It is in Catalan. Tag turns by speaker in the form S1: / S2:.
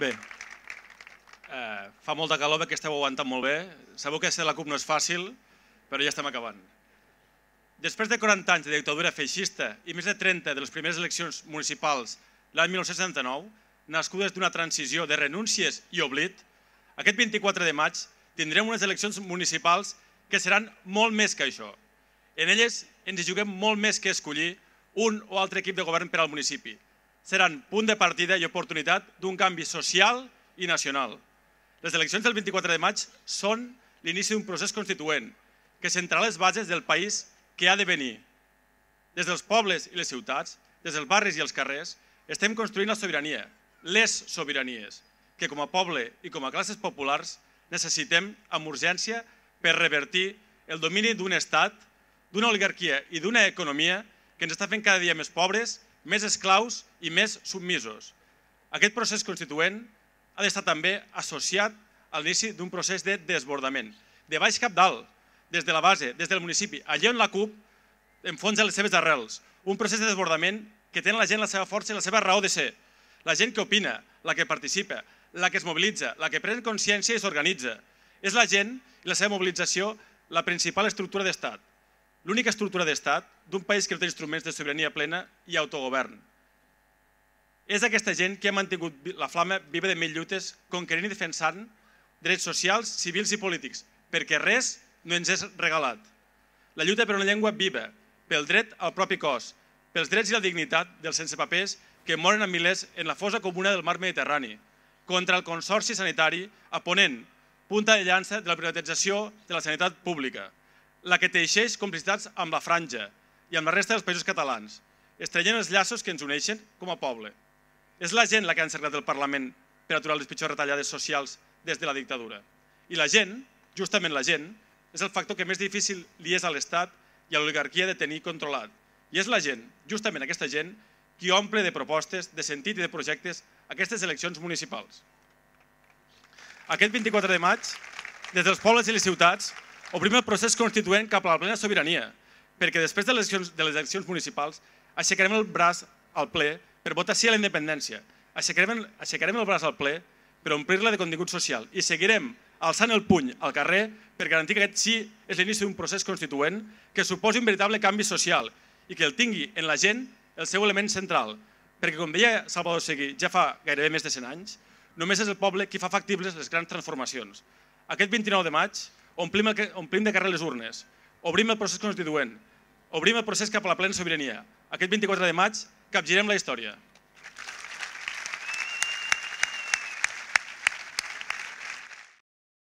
S1: Bé, eh, fa molta calor perquè esteu aguantant molt bé. Sabeu que ser la CUP no és fàcil, però ja estem acabant. Després de 40 anys de dictadura feixista i més de 30 de les primeres eleccions municipals l'any 1979, nascudes d'una transició de renúncies i oblit, aquest 24 de maig tindrem unes eleccions municipals que seran molt més que això. En elles ens hi juguem molt més que escollir un o altre equip de govern per al municipi seran punt de partida i oportunitat d'un canvi social i nacional. Les eleccions del 24 de maig són l'inici d'un procés constituent que centrarà les bases del país que ha de venir. Des dels pobles i les ciutats, des dels barris i els carrers, estem construint la sobirania, les sobiranies, que com a poble i com a classes populars necessitem amb urgència per revertir el domini d'un estat, d'una oligarquia i d'una economia que ens està fent cada dia més pobres més esclaus i més submisos. Aquest procés constituent ha d'estar també associat a l'inici d'un procés de desbordament, de baix cap dalt, des de la base, des del municipi, allà on la CUP enfonsa les seves arrels. Un procés de desbordament que té la gent la seva força i la seva raó de ser. La gent que opina, la que participa, la que es mobilitza, la que pren consciència i s'organitza. És la gent i la seva mobilització la principal estructura d'estat l'única estructura d'estat d'un país que no té instruments de sobirania plena i autogovern. És aquesta gent que ha mantingut la flama viva de mil lluites, conquerint i defensant drets socials, civils i polítics, perquè res no ens és regalat. La lluita per una llengua viva, pel dret al propi cos, pels drets i la dignitat dels sense papers que moren a milers en la fosa comuna del mar Mediterrani, contra el Consorci Sanitari a Ponent, punta de llança de la privatització de la sanitat pública la que teixeix complicitats amb la Franja i amb la resta dels països catalans, estrenyent els llaços que ens uneixen com a poble. És la gent la que ha encerclat el Parlament per aturar les pitjors retallades socials des de la dictadura. I la gent, justament la gent, és el factor que més difícil li és a l'Estat i a l'oligarquia de tenir controlat. I és la gent, justament aquesta gent, qui omple de propostes, de sentit i de projectes aquestes eleccions municipals. Aquest 24 de maig, des dels pobles i les ciutats, obrim el procés constituent cap a la plena sobirania, perquè després de les eleccions, de les eleccions municipals aixecarem el braç al ple per votar sí a la independència, aixecarem, aixecarem el braç al ple per omplir-la de contingut social i seguirem alçant el puny al carrer per garantir que aquest sí és l'inici d'un procés constituent que suposi un veritable canvi social i que el tingui en la gent el seu element central, perquè com deia Salvador Seguí ja fa gairebé més de 100 anys, només és el poble qui fa factibles les grans transformacions. Aquest 29 de maig Omplim, el, omplim de carrer les urnes, obrim el procés constituent, obrim el procés cap a la plena sobirania. Aquest 24 de maig capgirem la història.